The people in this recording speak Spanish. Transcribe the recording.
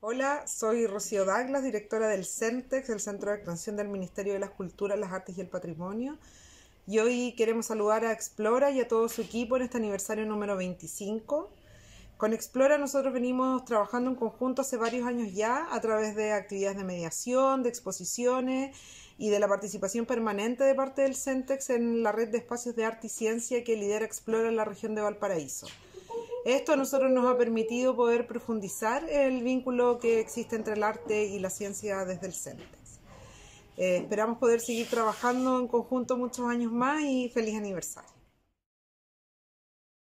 Hola, soy Rocío Douglas, directora del CENTEX, el Centro de Extensión del Ministerio de las Culturas, las Artes y el Patrimonio. Y hoy queremos saludar a Explora y a todo su equipo en este aniversario número 25. Con Explora nosotros venimos trabajando en conjunto hace varios años ya a través de actividades de mediación, de exposiciones y de la participación permanente de parte del CENTEX en la red de espacios de arte y ciencia que lidera Explora en la región de Valparaíso. Esto a nosotros nos ha permitido poder profundizar el vínculo que existe entre el arte y la ciencia desde el CENTEX. Eh, esperamos poder seguir trabajando en conjunto muchos años más y feliz aniversario.